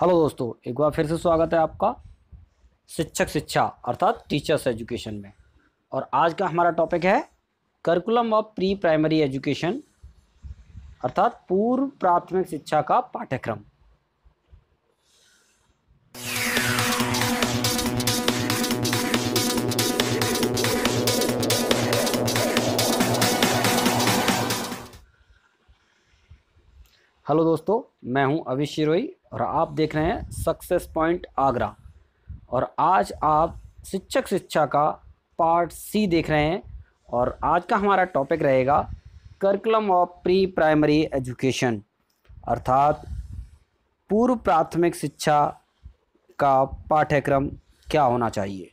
hello दोस्तों एक बार फिर से स्वागत है आपका शिक्षक शिक्षा अर्थात टीचर्स एजुकेशन में और आज का हमारा टॉपिक है curriculum of pre primary education अर्थात पूर्व प्राथमिक शिक्षा का पाठ्यक्रम हेलो दोस्तों मैं हूं अभिषिरोई और आप देख रहे हैं सक्सेस पॉइंट आगरा और आज आप शिक्षक शिक्षा का पार्ट सी देख रहे हैं और आज का हमारा टॉपिक रहेगा curriculum of pre primary education अर्थात पूर्व प्राथमिक शिक्षा का पाठ्यक्रम क्या होना चाहिए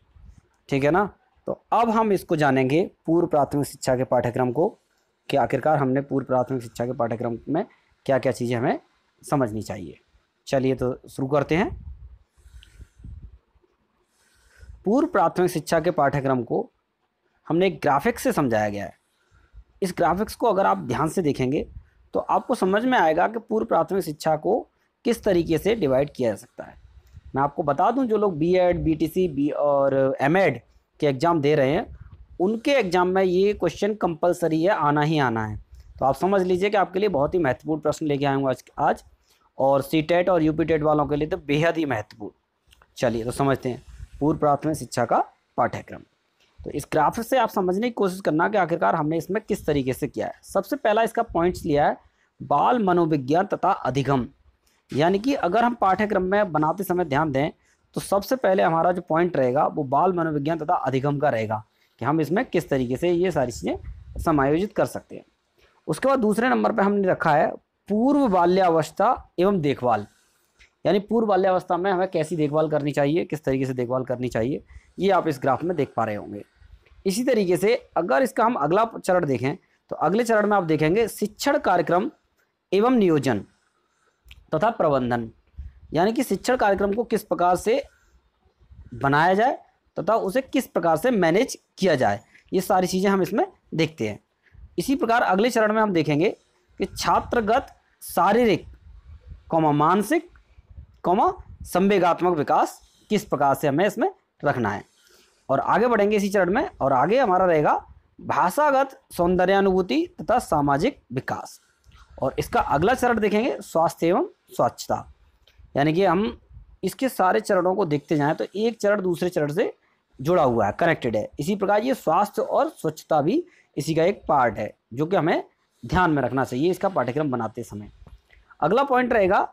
ठीक है ना तो अब हम इसको जानेंगे पूर्व प्राथमिक शिक्षा के पाठ्यक्रम को कि आखिरकार हमने पूर्व प्राथमिक शिक्षा के पाठ्यक्रम में क्या क्या चीज़ें हमें समझनी चाहिए चलिए तो शुरू करते हैं पूर्व प्राथमिक शिक्षा के पाठ्यक्रम को हमने ग्राफिक्स से समझाया गया है इस ग्राफिक्स को अगर आप ध्यान से देखेंगे तो आपको समझ में आएगा कि पूर्व प्राथमिक शिक्षा को किस तरीके से डिवाइड किया जा सकता है मैं आपको बता दूं जो लोग B Ed B T C B और एम एड के एग्ज़ाम दे रहे हैं उनके एग्ज़ाम में ये क्वेश्चन कंपलसरी है आना ही आना है तो आप समझ लीजिए कि आपके लिए बहुत ही महत्वपूर्ण प्रश्न लेके आए आज आज और सी टेट e और यूपी टेट e वालों के लिए तो बेहद ही महत्वपूर्ण चलिए तो समझते हैं पूर्व प्राथमिक शिक्षा का पाठ्यक्रम तो इस ग्राफ से आप समझने की कोशिश करना कि आखिरकार हमने इसमें किस तरीके से किया है सबसे पहला इसका पॉइंट्स लिया है बाल मनोविज्ञान तथा अधिगम यानी कि अगर हम पाठ्यक्रम में बनाते समय ध्यान दें तो सबसे पहले हमारा जो पॉइंट रहेगा वो बाल मनोविज्ञान तथा अधिगम का रहेगा कि हम इसमें किस तरीके से ये सारी चीज़ें समायोजित कर सकते हैं उसके बाद दूसरे नंबर पर हमने रखा है पूर्व बाल्यावस्था एवं देखभाल यानी पूर्व बाल्यावस्था में हमें कैसी देखभाल करनी चाहिए किस तरीके से देखभाल करनी चाहिए ये आप इस ग्राफ में देख पा रहे होंगे इसी तरीके से अगर इसका हम अगला चरण देखें तो अगले चरण में आप देखेंगे शिक्षण कार्यक्रम एवं नियोजन तथा प्रबंधन यानी कि शिक्षण कार्यक्रम को किस प्रकार से बनाया जाए तथा उसे किस प्रकार से मैनेज किया जाए ये सारी चीज़ें हम इसमें देखते हैं इसी प्रकार अगले चरण में हम देखेंगे कि छात्रगत शारीरिक कौमा मानसिक कौमा संवेगात्मक विकास किस प्रकार से हमें इसमें रखना है और आगे बढ़ेंगे इसी चरण में और आगे हमारा रहेगा भाषागत सौंदर्यानुभूति तथा सामाजिक विकास और इसका अगला चरण देखेंगे स्वास्थ्य एवं स्वच्छता यानी कि हम इसके सारे चरणों को देखते जाएं तो एक चरण दूसरे चरण से जुड़ा हुआ है कनेक्टेड है इसी प्रकार ये स्वास्थ्य और स्वच्छता भी इसी का एक पार्ट है जो कि हमें ध्यान में रखना चाहिए इसका पाठ्यक्रम बनाते समय अगला पॉइंट रहेगा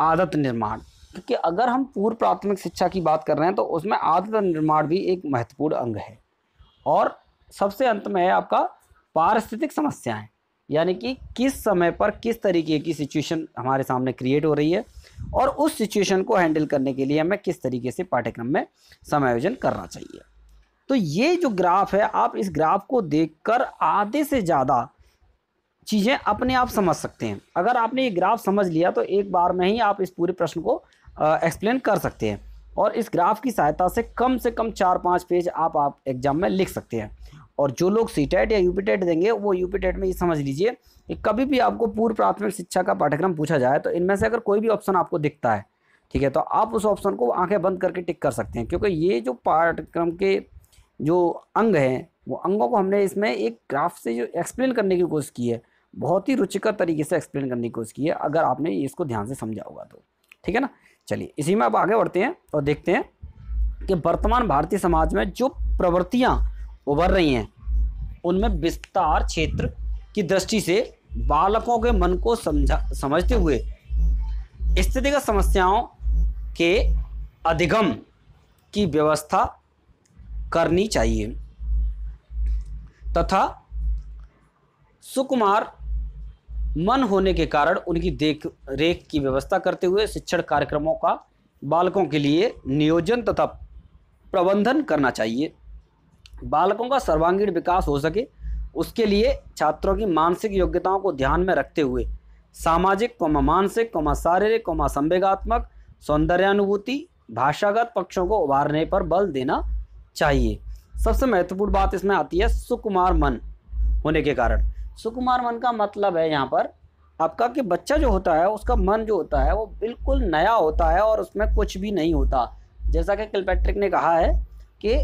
आदत निर्माण क्योंकि अगर हम पूर्व प्राथमिक शिक्षा की बात कर रहे हैं तो उसमें आदत निर्माण भी एक महत्वपूर्ण अंग है और सबसे अंत में है आपका पारिस्थितिक समस्याएं यानी कि किस समय पर किस तरीके की सिचुएशन हमारे सामने क्रिएट हो रही है और उस सिचुएशन को हैंडल करने के लिए हमें किस तरीके से पाठ्यक्रम में समायोजन करना चाहिए तो ये जो ग्राफ है आप इस ग्राफ को देखकर आधे से ज़्यादा चीज़ें अपने आप समझ सकते हैं अगर आपने ये ग्राफ समझ लिया तो एक बार में ही आप इस पूरे प्रश्न को एक्सप्लेन कर सकते हैं और इस ग्राफ की सहायता से कम से कम चार पाँच पेज आप आप एग्जाम में लिख सकते हैं और जो लोग सी टेट e या यूपी टेट e देंगे वो यूपी टेट e में ये समझ लीजिए कि कभी भी आपको पूर्व प्राथमिक शिक्षा का पाठ्यक्रम पूछा जाए तो इनमें से अगर कोई भी ऑप्शन आपको दिखता है ठीक है तो आप उस ऑप्शन को आंखें बंद करके टिक कर सकते हैं क्योंकि ये जो पाठ्यक्रम के जो अंग हैं वो अंगों को हमने इसमें एक ग्राफ से जो एक्सप्लेन करने की कोशिश की है बहुत ही रुचिकर तरीके से एक्सप्लेन करने की कोशिश की है अगर आपने इसको ध्यान से समझा होगा तो ठीक है ना चलिए इसी में आप आगे बढ़ते हैं और देखते हैं कि वर्तमान भारतीय समाज में जो प्रवृत्तियाँ उभर रही हैं उनमें विस्तार क्षेत्र की दृष्टि से बालकों के मन को समझा समझते हुए स्थितिगत समस्याओं के अधिगम की व्यवस्था करनी चाहिए तथा सुकुमार मन होने के कारण उनकी देख रेख की व्यवस्था करते हुए शिक्षण कार्यक्रमों का बालकों के लिए नियोजन तथा प्रबंधन करना चाहिए बालकों का सर्वांगीण विकास हो सके उसके लिए छात्रों की मानसिक योग्यताओं को ध्यान में रखते हुए सामाजिक कौमा मानसिक कौमा शारीरिक कौमा संवेगात्मक सौंदर्यानुभूति भाषागत पक्षों को उभारने पर बल देना चाहिए सबसे महत्वपूर्ण बात इसमें आती है सुकुमार मन होने के कारण सुकुमार मन का मतलब है यहाँ पर आपका कि बच्चा जो होता है उसका मन जो होता है वो बिल्कुल नया होता है और उसमें कुछ भी नहीं होता जैसा कि किलपैट्रिक ने कहा है कि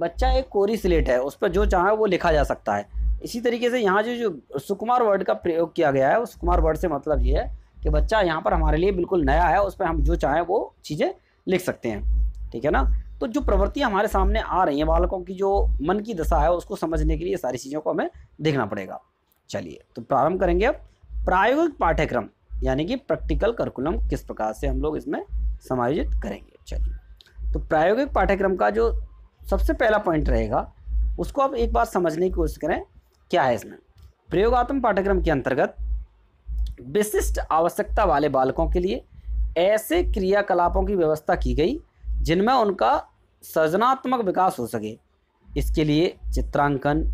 बच्चा एक कोरी स्लेट है उस पर जो चाहे वो लिखा जा सकता है इसी तरीके से यहाँ जो जो सुकुमार वर्ड का प्रयोग किया गया है उस सुकुमार वर्ड से मतलब ये है कि बच्चा यहाँ पर हमारे लिए बिल्कुल नया है उस पर हम जो चाहें वो चीज़ें लिख सकते हैं ठीक है ना तो जो प्रवृत्ति हमारे सामने आ रही है बालकों की जो मन की दशा है उसको समझने के लिए सारी चीज़ों को हमें देखना पड़ेगा चलिए तो प्रारंभ करेंगे अब प्रायोगिक पाठ्यक्रम यानी कि प्रैक्टिकल करकुलम किस प्रकार से हम लोग इसमें समायोजित करेंगे चलिए तो प्रायोगिक पाठ्यक्रम का जो सबसे पहला पॉइंट रहेगा उसको आप एक बार समझने की कोशिश करें क्या है इसमें प्रयोगात्मक पाठ्यक्रम के अंतर्गत विशिष्ट आवश्यकता वाले बालकों के लिए ऐसे क्रियाकलापों की व्यवस्था की गई जिनमें उनका सृजनात्मक विकास हो सके इसके लिए चित्रांकन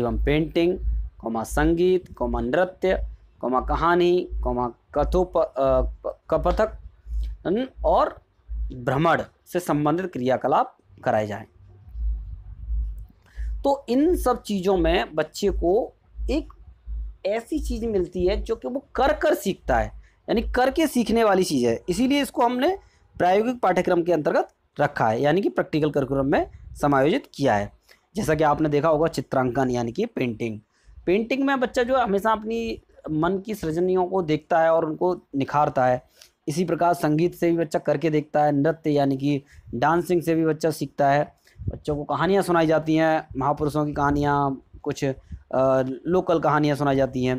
एवं पेंटिंग कौमा संगीत कौमा नृत्य कौमा कहानी कौमा कथोप कपथक और भ्रमण से संबंधित क्रियाकलाप कराए जाए तो इन सब चीज़ों में बच्चे को एक ऐसी चीज़ मिलती है जो कि वो कर कर सीखता है यानी करके सीखने वाली चीज़ है इसीलिए इसको हमने प्रायोगिक पाठ्यक्रम के अंतर्गत रखा है यानी कि प्रैक्टिकल करिकुलम में समायोजित किया है जैसा कि आपने देखा होगा चित्रांकन यानी कि पेंटिंग पेंटिंग में बच्चा जो हमेशा अपनी मन की सृजनियों को देखता है और उनको निखारता है इसी प्रकार संगीत से भी बच्चा करके देखता है नृत्य यानी कि डांसिंग से भी बच्चा सीखता है बच्चों को कहानियाँ सुनाई जाती हैं महापुरुषों की कहानियाँ कुछ आ, लोकल कहानियाँ सुनाई जाती हैं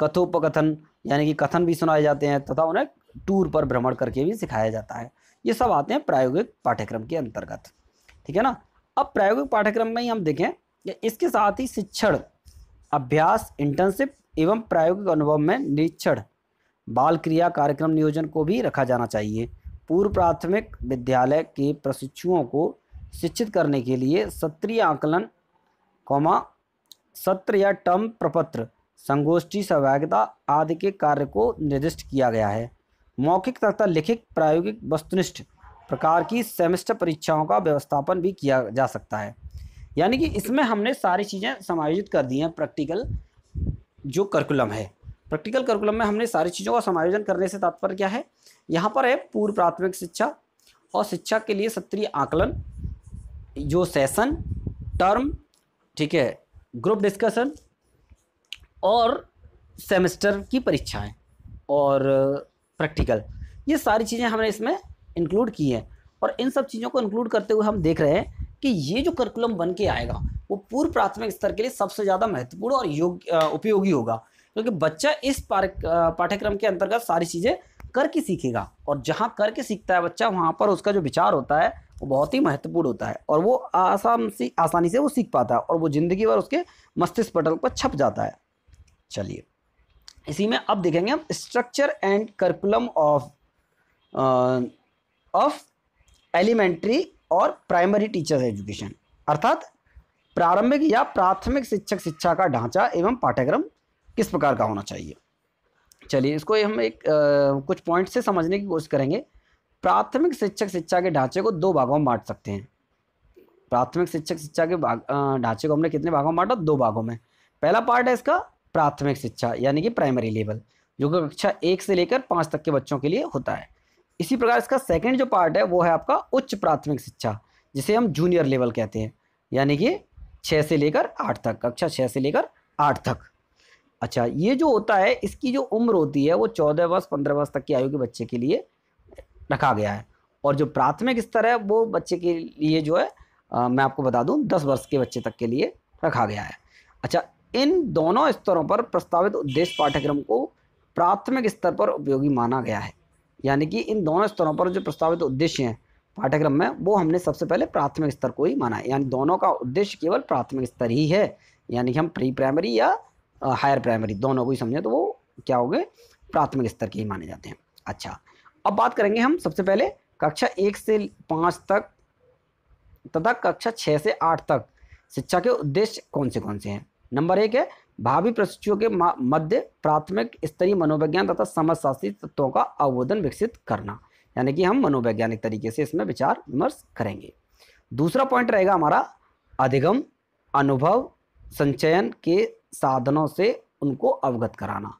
कथोपकथन यानी कि कथन भी सुनाए जाते हैं तथा उन्हें टूर पर भ्रमण करके भी सिखाया जाता है ये सब आते हैं प्रायोगिक पाठ्यक्रम के अंतर्गत ठीक है ना अब प्रायोगिक पाठ्यक्रम में ही हम देखें इसके साथ ही शिक्षण अभ्यास इंटर्नशिप एवं प्रायोगिक अनुभव में निरीक्षण बाल क्रिया कार्यक्रम नियोजन को भी रखा जाना चाहिए पूर्व प्राथमिक विद्यालय के प्रशिक्षुओं को शिक्षित करने के लिए सत्रीय आकलन कौमा सत्र या टर्म प्रपत्र संगोष्ठी सहभागिता आदि के कार्य को निर्दिष्ट किया गया है मौखिक तथा लिखित प्रायोगिक वस्तुनिष्ठ प्रकार की सेमेस्टर परीक्षाओं का व्यवस्थापन भी किया जा सकता है यानी कि इसमें हमने सारी चीज़ें समायोजित कर दी हैं प्रैक्टिकल जो करकुलम है प्रैक्टिकल करकुलम में हमने सारी चीज़ों का समायोजन करने से तात्पर्य क्या है यहाँ पर है पूर्व प्राथमिक शिक्षा और शिक्षा के लिए सत्रीय आकलन जो सेशन टर्म ठीक है ग्रुप डिस्कशन और सेमेस्टर की परीक्षाएं और प्रैक्टिकल ये सारी चीज़ें हमने इसमें इंक्लूड की हैं और इन सब चीज़ों को इंक्लूड करते हुए हम देख रहे हैं कि ये जो करिकुलम बन के आएगा वो पूर्व प्राथमिक स्तर के लिए सबसे ज़्यादा महत्वपूर्ण और योग्य उपयोगी होगा क्योंकि बच्चा इस पाठ्यक्रम के अंतर्गत सारी चीज़ें करके सीखेगा और जहाँ करके सीखता है बच्चा वहाँ पर उसका जो विचार होता है वो बहुत ही महत्वपूर्ण होता है और वो आसान सी आसानी से वो सीख पाता है और वो ज़िंदगी भर उसके मस्तिष्क पटल पर छप जाता है चलिए इसी में अब देखेंगे हम structure and curriculum of of elementary और प्राइमरी टीचर एजुकेशन अर्थात प्रारंभिक या प्राथमिक शिक्षक शिक्षा का ढांचा एवं पाठ्यक्रम किस प्रकार का होना चाहिए चलिए इसको हम एक आ, कुछ पॉइंट से समझने की कोशिश करेंगे प्राथमिक शिक्षक शिक्षा के ढांचे को दो भागों में बांट सकते हैं प्राथमिक शिक्षक शिक्षा के भाग ढांचे को हमने कितने भागों में बांटा दो भागों में पहला पार्ट है इसका प्राथमिक शिक्षा यानी कि प्राइमरी लेवल जो कि कक्षा एक से लेकर पाँच तक के बच्चों के लिए होता है इसी प्रकार इसका सेकेंड जो पार्ट है वो है आपका उच्च प्राथमिक शिक्षा जिसे हम जूनियर लेवल कहते हैं यानी कि छः से लेकर आठ तक कक्षा छः से लेकर आठ तक अच्छा ये जो होता है इसकी जो उम्र होती है वो चौदह वर्ष पंद्रह वर्ष तक की आयु के बच्चे के लिए रखा गया है और जो प्राथमिक स्तर है वो बच्चे के लिए जो है आ, मैं आपको बता दूं दस वर्ष के बच्चे तक के लिए रखा गया है अच्छा इन दोनों स्तरों पर प्रस्तावित उद्देश्य पाठ्यक्रम को प्राथमिक स्तर पर उपयोगी माना गया है यानी कि इन दोनों स्तरों पर जो प्रस्तावित उद्देश्य हैं पाठ्यक्रम में वो हमने सबसे पहले प्राथमिक स्तर को ही माना है यानी दोनों का उद्देश्य केवल प्राथमिक स्तर ही है यानी कि हम प्री प्राइमरी या हायर प्राइमरी दोनों को ही समझें तो वो क्या हो गए प्राथमिक स्तर के ही माने जाते हैं अच्छा अब बात करेंगे हम सबसे पहले कक्षा एक से पाँच तक तथा कक्षा छः से आठ तक शिक्षा के उद्देश्य कौन से कौन से हैं नंबर एक है भावी प्रशिक्षुओं के मध्य प्राथमिक स्तरीय मनोविज्ञान तथा समाजशास्त्री तत्वों का अवबोधन विकसित करना यानी कि हम मनोवैज्ञानिक तरीके से इसमें विचार विमर्श करेंगे दूसरा पॉइंट रहेगा हमारा अधिगम अनुभव संचयन के साधनों से उनको अवगत कराना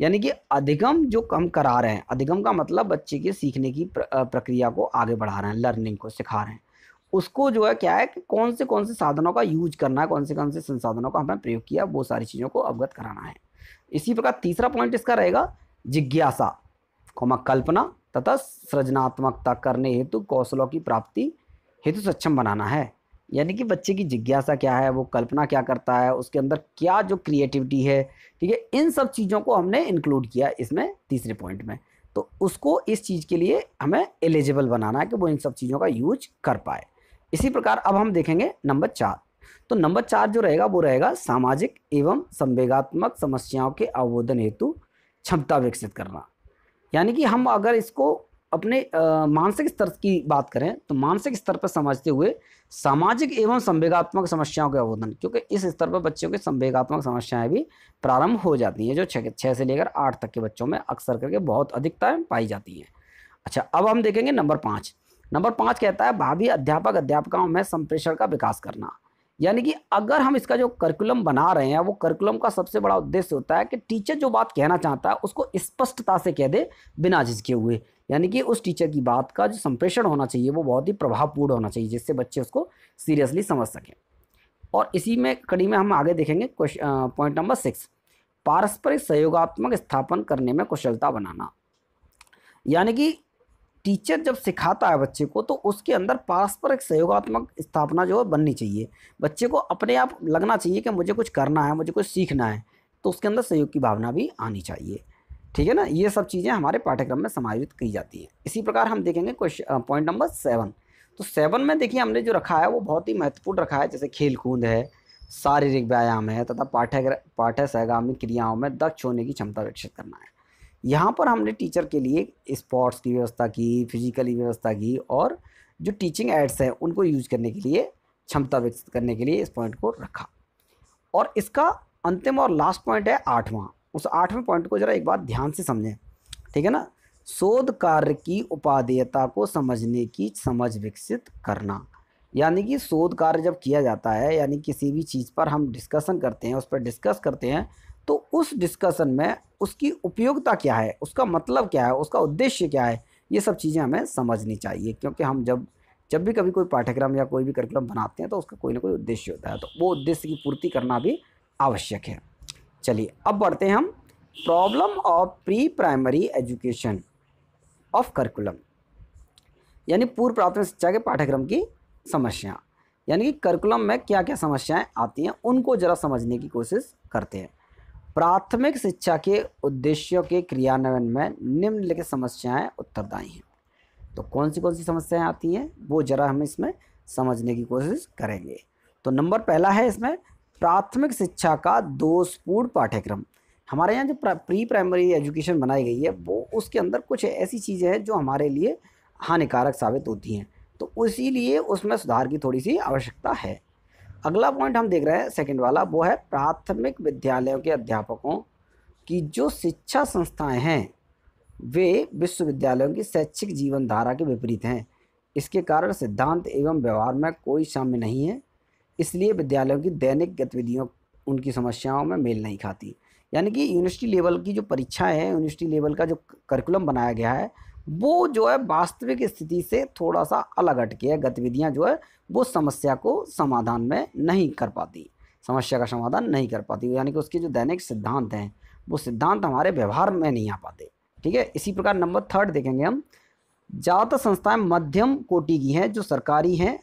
यानी कि अधिगम जो कम करा रहे हैं अधिगम का मतलब बच्चे के सीखने की प्रक्रिया को आगे बढ़ा रहे हैं लर्निंग को सिखा रहे हैं उसको जो है क्या है कि कौन से कौन से साधनों का यूज करना है कौन से कौन से संसाधनों का हमें प्रयोग किया वो सारी चीज़ों को अवगत कराना है इसी प्रकार तीसरा पॉइंट इसका रहेगा जिज्ञासा कौमा कल्पना तथा सृजनात्मकता करने हेतु कौशलों की प्राप्ति हेतु सक्षम बनाना है यानी कि बच्चे की जिज्ञासा क्या है वो कल्पना क्या करता है उसके अंदर क्या जो क्रिएटिविटी है ठीक है इन सब चीज़ों को हमने इंक्लूड किया इसमें तीसरे पॉइंट में तो उसको इस चीज़ के लिए हमें एलिजिबल बनाना है कि वो इन सब चीज़ों का यूज कर पाए इसी प्रकार अब हम देखेंगे नंबर चार तो नंबर चार जो रहेगा वो रहेगा सामाजिक एवं संवेगात्मक समस्याओं के अवबोधन हेतु क्षमता विकसित करना यानी कि हम अगर इसको अपने मानसिक स्तर की बात करें तो मानसिक स्तर पर समझते हुए सामाजिक एवं संवेगात्मक समस्याओं के अवबोधन क्योंकि इस स्तर पर बच्चों के संवेगात्मक समस्याएं भी प्रारंभ हो जाती हैं जो छः छः से लेकर आठ तक के बच्चों में अक्सर करके बहुत अधिकता पाई जाती हैं अच्छा अब हम देखेंगे नंबर पाँच नंबर पाँच कहता है भावी अध्यापक अध्यापकाओं में संप्रेषण का विकास करना यानी कि अगर हम इसका जो करिकुलम बना रहे हैं वो करिकुलम का सबसे बड़ा उद्देश्य होता है कि टीचर जो बात कहना चाहता है उसको स्पष्टता से कह दे बिना झिझके हुए यानी कि उस टीचर की बात का जो संप्रेषण होना चाहिए वो बहुत ही प्रभावपूर्ण होना चाहिए जिससे बच्चे उसको सीरियसली समझ सकें और इसी में कड़ी में हम आगे देखेंगे पॉइंट नंबर सिक्स पारस्परिक सहयोगात्मक स्थापन करने में कुशलता बनाना यानी कि टीचर जब सिखाता है बच्चे को तो उसके अंदर पारस्परिक सहयोगात्मक स्थापना जो है बननी चाहिए बच्चे को अपने आप लगना चाहिए कि मुझे कुछ करना है मुझे कुछ सीखना है तो उसके अंदर सहयोग की भावना भी आनी चाहिए ठीक है ना ये सब चीज़ें हमारे पाठ्यक्रम में समायोजित की जाती हैं इसी प्रकार हम देखेंगे क्वेश्चन पॉइंट नंबर सेवन तो सेवन में देखिए हमने जो रखा है वो बहुत ही महत्वपूर्ण रखा है जैसे खेल कूद है शारीरिक व्यायाम है तथा पाठ्य पाठ्य सहगामी क्रियाओं में दक्ष होने की क्षमता विकसित करना है यहाँ पर हमने टीचर के लिए स्पोर्ट्स की व्यवस्था की फिजिकली व्यवस्था की और जो टीचिंग एड्स हैं उनको यूज करने के लिए क्षमता विकसित करने के लिए इस पॉइंट को रखा और इसका अंतिम और लास्ट पॉइंट है आठवां उस आठवें पॉइंट को जरा एक बार ध्यान से समझें ठीक है ना शोध कार्य की उपादेयता को समझने की समझ विकसित करना यानी कि शोध कार्य जब किया जाता है यानी किसी भी चीज़ पर हम डिस्कशन करते हैं उस पर डिस्कस करते हैं तो उस डिस्कशन में उसकी उपयोगिता क्या है उसका मतलब क्या है उसका उद्देश्य क्या है ये सब चीज़ें हमें समझनी चाहिए क्योंकि हम जब जब भी कभी कोई पाठ्यक्रम या कोई भी करिकुलम बनाते हैं तो उसका कोई ना कोई उद्देश्य होता है तो वो उद्देश्य की पूर्ति करना भी आवश्यक है चलिए अब बढ़ते हैं हम problem of pre primary education of curriculum यानी पूर्व प्राथमिक शिक्षा के पाठ्यक्रम की समस्या यानी कि करिकुलम में क्या क्या समस्याएं आती हैं उनको ज़रा समझने की कोशिश करते हैं प्राथमिक शिक्षा के उद्देश्यों के क्रियान्वयन में निम्नलिखित समस्याएं उत्तरदायी हैं तो कौन सी कौन सी समस्याएं आती हैं वो जरा हम इसमें समझने की कोशिश करेंगे तो नंबर पहला है इसमें प्राथमिक शिक्षा का दोषपूर्ण पाठ्यक्रम हमारे यहाँ जो प्री प्राइमरी एजुकेशन बनाई गई है वो उसके अंदर कुछ ऐसी चीज़ें हैं जो हमारे लिए हानिकारक साबित होती हैं तो इसीलिए उसमें सुधार की थोड़ी सी आवश्यकता है अगला पॉइंट हम देख रहे हैं सेकंड वाला वो है प्राथमिक विद्यालयों के अध्यापकों की जो शिक्षा संस्थाएं हैं वे विश्वविद्यालयों की शैक्षिक जीवन धारा के विपरीत हैं इसके कारण सिद्धांत एवं व्यवहार में कोई साम्य नहीं है इसलिए विद्यालयों की दैनिक गतिविधियों उनकी समस्याओं में मेल नहीं खाती यानी कि यूनिवर्सिटी लेवल की जो परीक्षाएँ हैं यूनिवर्सिटी लेवल का जो करिकुलम बनाया गया है वो जो है वास्तविक स्थिति से थोड़ा सा अलग हटके है गतिविधियाँ जो है वो समस्या को समाधान में नहीं कर पाती समस्या का समाधान नहीं कर पाती यानी कि उसके जो दैनिक सिद्धांत हैं वो सिद्धांत हमारे व्यवहार में नहीं आ पाते ठीक है इसी प्रकार नंबर थर्ड देखेंगे हम ज़्यादातर संस्थाएं मध्यम कोटि की हैं जो सरकारी हैं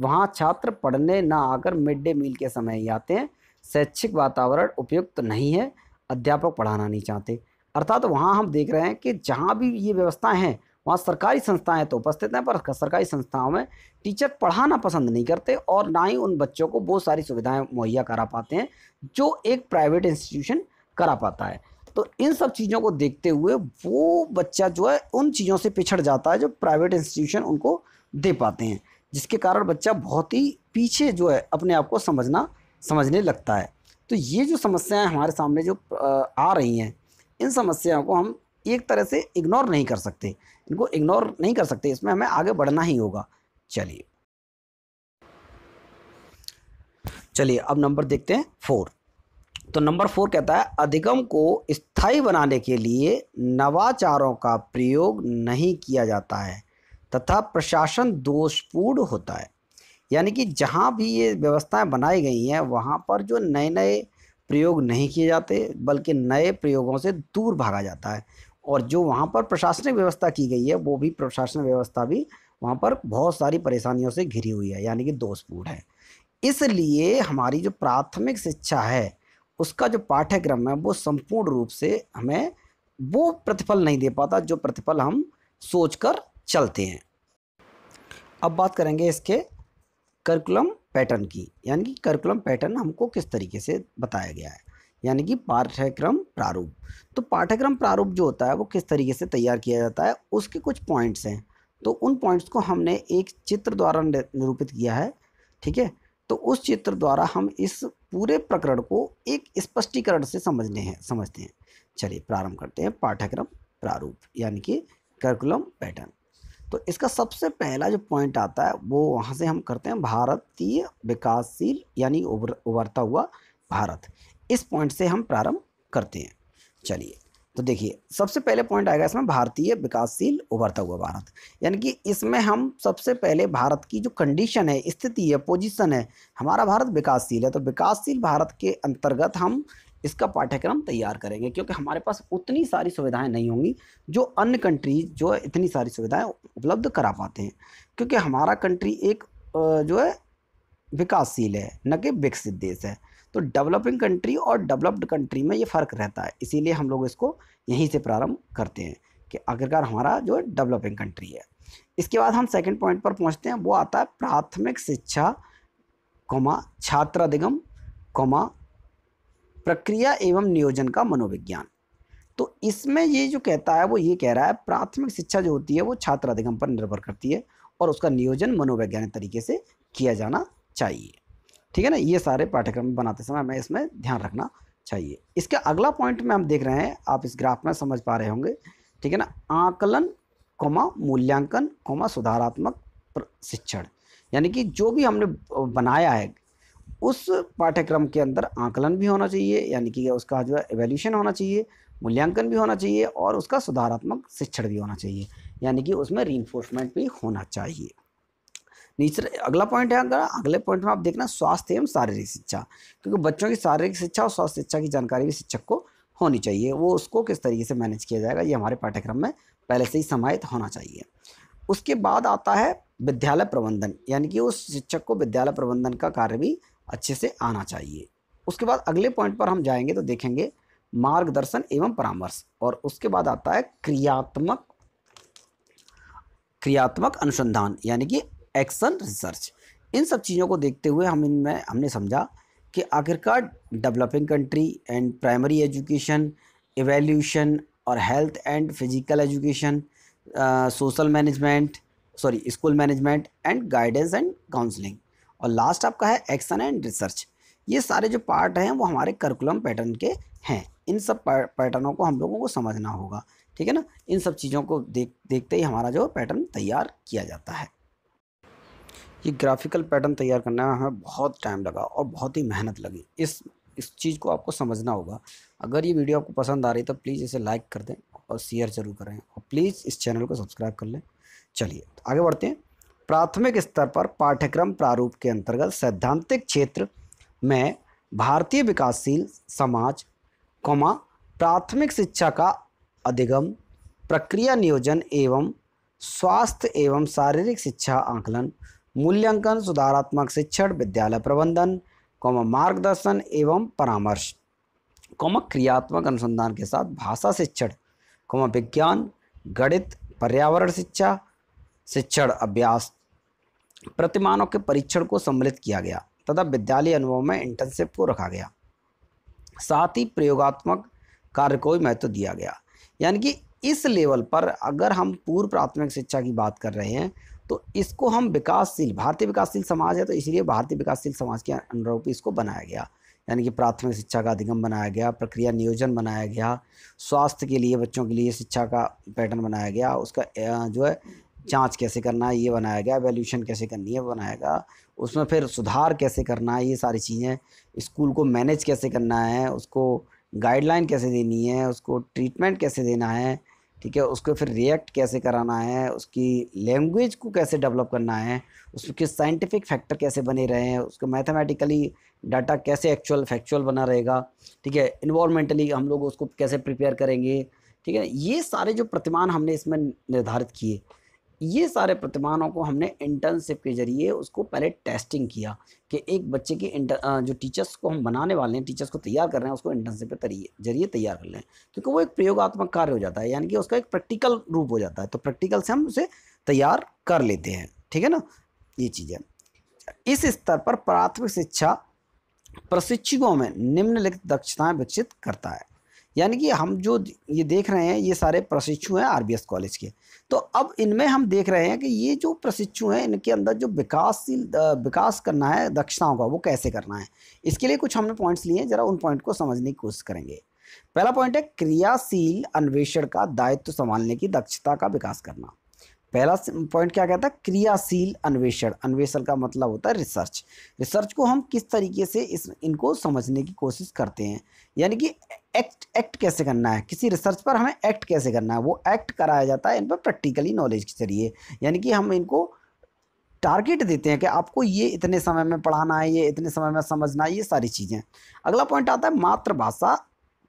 वहाँ छात्र पढ़ने ना आकर मिड डे मील के समय ही आते हैं शैक्षिक वातावरण उपयुक्त तो नहीं है अध्यापक पढ़ाना नहीं चाहते अर्थात वहाँ हम देख रहे हैं कि जहाँ भी ये व्यवस्थाएँ हैं वहाँ सरकारी संस्थाएँ तो उपस्थित हैं पर सरकारी संस्थाओं में टीचर पढ़ाना पसंद नहीं करते और ना ही उन बच्चों को बहुत सारी सुविधाएँ मुहैया करा पाते हैं जो एक प्राइवेट इंस्टीट्यूशन करा पाता है तो इन सब चीज़ों को देखते हुए वो बच्चा जो है उन चीज़ों से पिछड़ जाता है जो प्राइवेट इंस्टीट्यूशन उनको दे पाते हैं जिसके कारण बच्चा बहुत ही पीछे जो है अपने आप को समझना समझने लगता है तो ये जो समस्याएं हमारे सामने जो आ रही हैं इन समस्याओं को हम एक तरह से इग्नोर नहीं कर सकते इनको इग्नोर नहीं कर सकते इसमें हमें आगे बढ़ना ही होगा चलिए चलिए अब नंबर देखते हैं फोर तो नंबर फोर कहता है अधिगम को स्थायी बनाने के लिए नवाचारों का प्रयोग नहीं किया जाता है तथा प्रशासन दोषपूर्ण होता है यानी कि जहाँ भी ये व्यवस्थाएं बनाई गई हैं वहाँ पर जो नए नए प्रयोग नहीं किए जाते बल्कि नए प्रयोगों से दूर भागा जाता है और जो वहाँ पर प्रशासनिक व्यवस्था की गई है वो भी प्रशासनिक व्यवस्था भी वहाँ पर बहुत सारी परेशानियों से घिरी हुई है यानी कि दोषपूर्ण है इसलिए हमारी जो प्राथमिक शिक्षा है उसका जो पाठ्यक्रम है वो संपूर्ण रूप से हमें वो प्रतिफल नहीं दे पाता जो प्रतिफल हम सोच कर चलते हैं अब बात करेंगे इसके करिकुलम पैटर्न की यानी कि करिकुलम पैटर्न हमको किस तरीके से बताया गया है यानी कि पाठ्यक्रम प्रारूप तो पाठ्यक्रम प्रारूप जो होता है वो किस तरीके से तैयार किया जाता है उसके कुछ पॉइंट्स हैं तो उन पॉइंट्स को हमने एक चित्र द्वारा निरूपित किया है ठीक है तो उस चित्र द्वारा हम इस पूरे प्रकरण को एक स्पष्टीकरण से समझने हैं समझते हैं चलिए प्रारंभ करते हैं पाठ्यक्रम प्रारूप यानी कि करिकुलम पैटर्न तो इसका सबसे पहला जो पॉइंट आता है वो वहाँ से हम करते हैं भारतीय विकासशील यानी उभरता हुआ भारत इस पॉइंट से हम प्रारंभ करते हैं चलिए तो देखिए सबसे पहले पॉइंट आएगा इसमें भारतीय विकासशील उभरता हुआ भारत यानी कि इसमें हम सबसे पहले भारत की जो कंडीशन है स्थिति है पोजीशन है हमारा भारत विकासशील है तो विकासशील भारत के अंतर्गत हम इसका पाठ्यक्रम तैयार करेंगे क्योंकि हमारे पास उतनी सारी सुविधाएं नहीं होंगी जो अन्य कंट्रीज जो इतनी सारी सुविधाएं उपलब्ध करा पाते हैं क्योंकि हमारा कंट्री एक जो है विकासशील है न कि विकसित देश है तो डेवलपिंग कंट्री और डेवलप्ड कंट्री में ये फ़र्क रहता है इसीलिए हम लोग इसको यहीं से प्रारंभ करते हैं कि आखिरकार हमारा जो डेवलपिंग कंट्री है इसके बाद हम सेकेंड पॉइंट पर पहुँचते हैं वो आता है प्राथमिक शिक्षा कौमा छात्राधिगम कौमा प्रक्रिया एवं नियोजन का मनोविज्ञान तो इसमें ये जो कहता है वो ये कह रहा है प्राथमिक शिक्षा जो होती है वो छात्र अधिगम पर निर्भर करती है और उसका नियोजन मनोवैज्ञानिक तरीके से किया जाना चाहिए ठीक है ना ये सारे पाठ्यक्रम बनाते समय हमें इसमें ध्यान रखना चाहिए इसके अगला पॉइंट में हम देख रहे हैं आप इस ग्राफ में समझ पा रहे होंगे ठीक है ना आकलन कौमा मूल्यांकन कौमा सुधारात्मक शिक्षण यानी कि जो भी हमने बनाया है उस पाठ्यक्रम के अंदर आंकलन भी होना चाहिए यानी कि उसका जो है एवेल्यूशन होना चाहिए मूल्यांकन भी होना चाहिए और उसका सुधारात्मक शिक्षण भी होना चाहिए यानी कि उसमें री भी होना चाहिए नीचे अगला पॉइंट है अगर अगले पॉइंट में आप देखना स्वास्थ्य एवं शारीरिक शिक्षा क्योंकि बच्चों की शारीरिक शिक्षा और स्वास्थ्य शिक्षा की जानकारी भी शिक्षक को होनी चाहिए वो उसको किस तरीके से मैनेज किया जाएगा ये हमारे पाठ्यक्रम में पहले से ही समाहित होना चाहिए उसके बाद आता है विद्यालय प्रबंधन यानी कि उस शिक्षक को विद्यालय प्रबंधन का कार्य भी अच्छे से आना चाहिए उसके बाद अगले पॉइंट पर हम जाएंगे तो देखेंगे मार्गदर्शन एवं परामर्श और उसके बाद आता है क्रियात्मक क्रियात्मक अनुसंधान यानी कि एक्शन रिसर्च इन सब चीज़ों को देखते हुए हम इनमें हमने समझा कि आखिरकार developing country and primary education evaluation और health and physical education social management sorry school management and guidance and counselling और लास्ट आपका है एक्शन एंड रिसर्च ये सारे जो पार्ट हैं वो हमारे करिकुलम पैटर्न के हैं इन सब पैटर्नों को हम लोगों को समझना होगा ठीक है ना इन सब चीज़ों को देख देखते ही हमारा जो पैटर्न तैयार किया जाता है ये ग्राफिकल पैटर्न तैयार करने में हमें बहुत टाइम लगा और बहुत ही मेहनत लगी इस इस चीज़ को आपको समझना होगा अगर ये वीडियो आपको पसंद आ रही तो प्लीज़ इसे लाइक कर दें और शेयर ज़रूर करें और प्लीज़ इस चैनल को सब्सक्राइब कर लें चलिए तो आगे बढ़ते हैं प्राथमिक स्तर पर पाठ्यक्रम प्रारूप के अंतर्गत सैद्धांतिक क्षेत्र में भारतीय विकासशील समाज कौमा प्राथमिक शिक्षा का अधिगम प्रक्रिया नियोजन एवं स्वास्थ्य एवं शारीरिक शिक्षा आकलन मूल्यांकन सुधारात्मक शिक्षण विद्यालय प्रबंधन कौमा मार्गदर्शन एवं परामर्श कौमा क्रियात्मक अनुसंधान के साथ भाषा शिक्षण कौमा विज्ञान गणित पर्यावरण शिक्षा शिक्षण अभ्यास प्रतिमानों के परीक्षण को सम्मिलित किया गया तथा विद्यालय अनुभव में इंटर्नशिप को रखा गया साथ ही प्रयोगात्मक कार्य को भी महत्व दिया गया यानी कि इस लेवल पर अगर हम पूर्व प्राथमिक शिक्षा की बात कर रहे हैं तो इसको हम विकासशील भारतीय विकासशील समाज है तो इसलिए भारतीय विकासशील समाज के अनुरूप इसको बनाया गया यानी कि प्राथमिक शिक्षा का अधिगम बनाया गया प्रक्रिया नियोजन बनाया गया स्वास्थ्य के लिए बच्चों के लिए शिक्षा का पैटर्न बनाया गया उसका जो है जांच कैसे करना है ये बनाया गया वैल्यूशन कैसे करनी है बनाया गया उसमें फिर सुधार कैसे करना है ये सारी चीज़ें स्कूल को मैनेज कैसे करना है उसको गाइडलाइन कैसे देनी है उसको ट्रीटमेंट कैसे देना है ठीक है उसको फिर रिएक्ट कैसे कराना है उसकी लैंग्वेज को कैसे डेवलप करना है उसके साइंटिफिक फैक्टर कैसे बने रहे हैं उसको मैथमेटिकली डाटा कैसे एक्चुअल फैक्चुअल बना रहेगा ठीक है इन्वामेंटली हम लोग उसको कैसे प्रिपेयर करेंगे ठीक है ये सारे जो प्रतिमान हमने इसमें निर्धारित किए ये सारे प्रतिमानों को हमने इंटर्नशिप के ज़रिए उसको पहले टेस्टिंग किया कि एक बच्चे की इंटर जो टीचर्स को हम बनाने वाले हैं टीचर्स को तैयार कर रहे हैं उसको इंटर्नशिप के जरिए तैयार कर लें क्योंकि वो एक प्रयोगात्मक कार्य हो जाता है यानी कि उसका एक प्रैक्टिकल रूप हो जाता है तो प्रैक्टिकल से हम उसे तैयार कर लेते हैं ठीक है ना ये चीज़ें इस स्तर पर प्राथमिक शिक्षा प्रशिक्षकों में निम्नलिखित दक्षताएं विकसित करता है यानी कि हम जो ये देख रहे हैं ये सारे प्रशिक्षु हैं आरबीएस कॉलेज के तो अब इनमें हम देख रहे हैं कि ये जो प्रशिक्षु हैं इनके अंदर जो विकासशील विकास करना है दक्षताओं का वो कैसे करना है इसके लिए कुछ हमने पॉइंट्स लिए हैं ज़रा उन पॉइंट को समझने की कोशिश करेंगे पहला पॉइंट है क्रियाशील अन्वेषण का दायित्व संभालने की दक्षता का विकास करना पहला पॉइंट क्या कहता है क्रियाशील अन्वेषण अन्वेषण का मतलब होता है रिसर्च रिसर्च को हम किस तरीके से इस इनको समझने की कोशिश करते हैं यानी कि एक्ट एक्ट कैसे करना है किसी रिसर्च पर हमें एक्ट कैसे करना है वो एक्ट कराया जाता है इन पर प्रैक्टिकली नॉलेज के जरिए यानी कि हम इनको टारगेट देते हैं कि आपको ये इतने समय में पढ़ाना है ये इतने समय में समझना है ये सारी चीज़ें अगला पॉइंट आता है मातृभाषा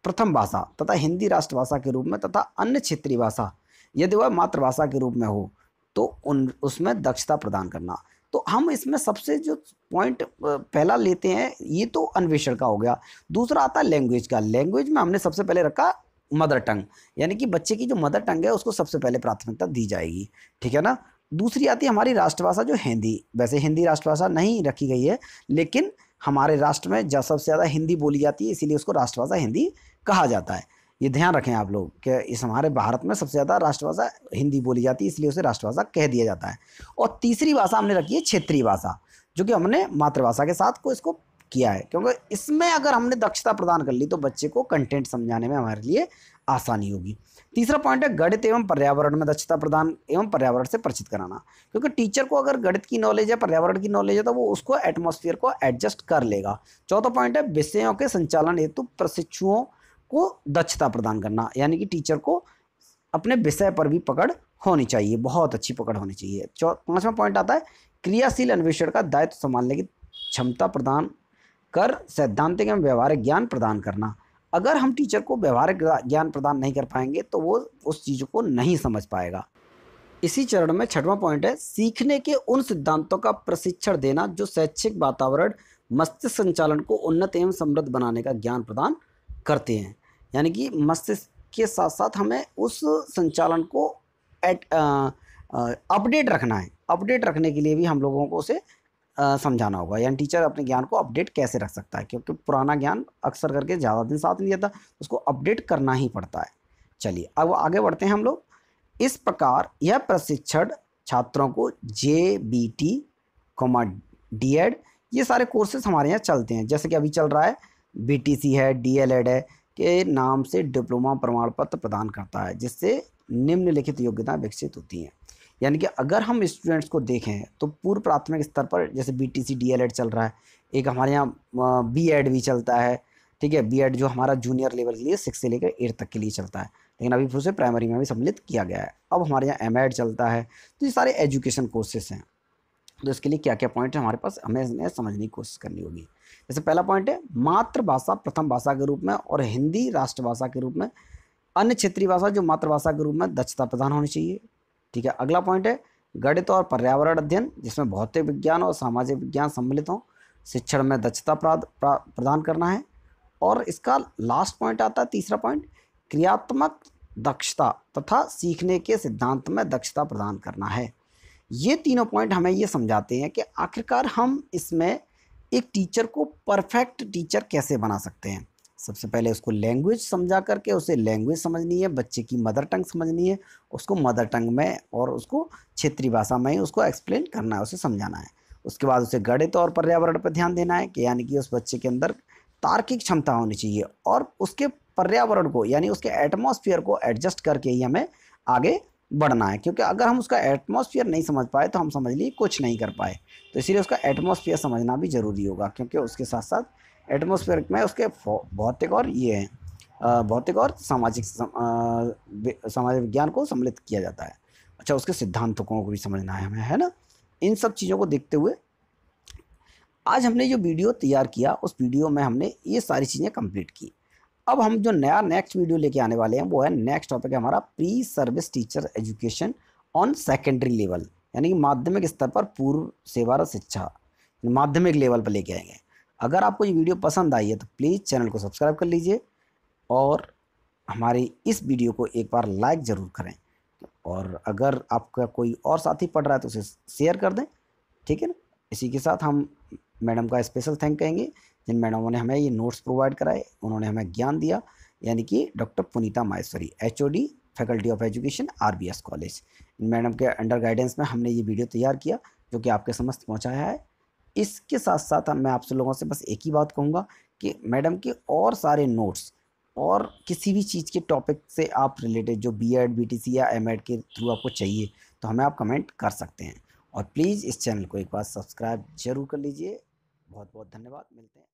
प्रथम भाषा तथा हिंदी राष्ट्रभाषा के रूप में तथा अन्य क्षेत्रीय भाषा यदि वह मातृभाषा के रूप में हो तो उन उसमें दक्षता प्रदान करना तो हम इसमें सबसे जो पॉइंट पहला लेते हैं ये तो अन्वेषण का हो गया दूसरा आता है लैंग्वेज का लैंग्वेज में हमने सबसे पहले रखा मदर टंग यानी कि बच्चे की जो मदर टंग है उसको सबसे पहले प्राथमिकता दी जाएगी ठीक है ना दूसरी आती है हमारी राष्ट्रभाषा जो हिंदी वैसे हिंदी राष्ट्रभाषा नहीं रखी गई है लेकिन हमारे राष्ट्र में जब सबसे ज़्यादा हिंदी बोली जाती है इसीलिए उसको राष्ट्रभाषा हिंदी कहा जाता है ये ध्यान रखें आप लोग कि इस हमारे भारत में सबसे ज़्यादा राष्ट्रभाषा हिंदी बोली जाती है इसलिए उसे राष्ट्रभाषा कह दिया जाता है और तीसरी भाषा हमने रखी है क्षेत्रीय भाषा जो कि हमने मातृभाषा के साथ को इसको किया है क्योंकि इसमें अगर हमने दक्षता प्रदान कर ली तो बच्चे को कंटेंट समझाने में हमारे लिए आसानी होगी तीसरा पॉइंट है गणित एवं पर्यावरण में दक्षता प्रदान एवं पर्यावरण से परिचित कराना क्योंकि टीचर को अगर गणित की नॉलेज है पर्यावरण की नॉलेज है तो वो उसको एटमोसफियर को एडजस्ट कर लेगा चौथा पॉइंट है विषयों के संचालन हेतु प्रशिक्षुओं को दक्षता प्रदान करना यानी कि टीचर को अपने विषय पर भी पकड़ होनी चाहिए बहुत अच्छी पकड़ होनी चाहिए पांचवा पॉइंट आता है क्रियाशील अन्वेषण का दायित्व संभालने की क्षमता प्रदान कर सैद्धांतिक एवं व्यवहारिक ज्ञान प्रदान करना अगर हम टीचर को व्यवहारिक ज्ञान प्रदान नहीं कर पाएंगे तो वो उस चीज़ को नहीं समझ पाएगा इसी चरण में छठवां पॉइंट है सीखने के उन सिद्धांतों का प्रशिक्षण देना जो शैक्षिक वातावरण मस्तिष्क संचालन को उन्नत एवं समृद्ध बनाने का ज्ञान प्रदान करते हैं यानी कि मस्तिष्क के साथ साथ हमें उस संचालन को एट अपडेट रखना है अपडेट रखने के लिए भी हम लोगों को उसे समझाना होगा यानी टीचर अपने ज्ञान को अपडेट कैसे रख सकता है क्योंकि पुराना ज्ञान अक्सर करके ज़्यादा दिन साथ नहीं जाता उसको अपडेट करना ही पड़ता है चलिए अब आगे बढ़ते हैं हम लोग इस प्रकार यह प्रशिक्षण छात्रों को J B T D Ed ये सारे कोर्सेज हमारे यहाँ चलते हैं जैसे कि अभी चल रहा है बीटीसी है डीएलएड है के नाम से डिप्लोमा प्रमाण पत्र प्रदान करता है जिससे निम्नलिखित योग्यताएँ विकसित होती हैं यानी कि अगर हम स्टूडेंट्स को देखें तो पूर्व प्राथमिक स्तर पर जैसे B T C D L Ed चल रहा है एक हमारे यहाँ बी एड भी चलता है ठीक है बी एड जो हमारा जूनियर लेवल के लिए सिक्स से लेकर एट तक के लिए चलता है लेकिन अभी फिर से प्राइमरी में भी सम्मिलित किया गया है अब हमारे यहाँ एम एड चलता है तो ये सारे एजुकेशन कोर्सेस हैं तो इसके लिए क्या क्या पॉइंट हमारे पास हमें समझने की कोशिश करनी होगी जैसे पहला पॉइंट है मातृभाषा प्रथम भाषा के रूप में और हिंदी राष्ट्रभाषा के रूप में अन्य क्षेत्रीय भाषा जो मातृभाषा के रूप में दक्षता प्रदान होनी चाहिए ठीक है अगला पॉइंट है गणित और पर्यावरण अध्ययन जिसमें भौतिक विज्ञान और सामाजिक विज्ञान सम्मिलित हों शिक्षण में दक्षता प्रदान करना है और इसका लास्ट पॉइंट आता है तीसरा पॉइंट क्रियात्मक दक्षता तथा सीखने के सिद्धांत में दक्षता प्रदान करना है ये तीनों पॉइंट हमें ये समझाते हैं कि आखिरकार हम इसमें एक टीचर को परफेक्ट टीचर कैसे बना सकते हैं सबसे पहले उसको लैंग्वेज समझा करके उसे लैंग्वेज समझनी है बच्चे की मदर टंग समझनी है उसको मदर टंग में और उसको क्षेत्रीय भाषा में ही उसको एक्सप्लेन करना है उसे समझाना है उसके बाद उसे गणित और पर्यावरण पर ध्यान देना है कि यानी कि उस बच्चे के अंदर तार्किक क्षमता होनी चाहिए और उसके पर्यावरण को यानी उसके एटमोसफियर को एडजस्ट करके ही हमें आगे बढ़ना है क्योंकि अगर हम उसका एटमॉस्फेयर नहीं समझ पाए तो हम समझ लिए कुछ नहीं कर पाए तो इसीलिए उसका एटमॉस्फेयर समझना भी ज़रूरी होगा क्योंकि उसके साथ साथ एटमॉस्फेयर में उसके भौतिक और ये हैं भौतिक और सामाजिक सामाजिक विज्ञान को सम्मिलित किया जाता है अच्छा उसके सिद्धांतों को भी समझना है हमें है ना इन सब चीज़ों को देखते हुए आज हमने जो वीडियो तैयार किया उस वीडियो में हमने ये सारी चीज़ें कंप्लीट की अब हम जो नया नेक्स्ट वीडियो लेके आने वाले हैं वो है नेक्स्ट टॉपिक है हमारा pre service teacher education on secondary level यानी कि माध्यमिक स्तर पर पूर्व सेवारत शिक्षा माध्यमिक लेवल पर लेके आएंगे अगर आपको ये वीडियो पसंद आई है तो प्लीज़ चैनल को सब्सक्राइब कर लीजिए और हमारी इस वीडियो को एक बार लाइक ज़रूर करें और अगर आपका कोई और साथी पढ़ रहा है तो उसे शेयर कर दें ठीक है ना इसी के साथ हम मैडम का स्पेशल थैंक कहेंगे जिन मैडमों ने हमें ये नोट्स प्रोवाइड कराए उन्होंने हमें ज्ञान दिया यानी कि doctor Punita Maheshwari H faculty of education R college इन मैडम के अंडर गाइडेंस में हमने ये वीडियो तैयार किया जो कि आपके समस्त पहुँचाया है इसके साथ साथ मैं आपसे लोगों से बस एक ही बात कहूँगा कि मैडम के और सारे नोट्स और किसी भी चीज़ के टॉपिक से आप रिलेटेड जो B Ed B T C या एम एड के थ्रू आपको चाहिए तो हमें आप कमेंट कर सकते हैं और प्लीज़ इस चैनल को एक बार सब्सक्राइब जरूर कर लीजिए बहुत बहुत धन्यवाद मिलते हैं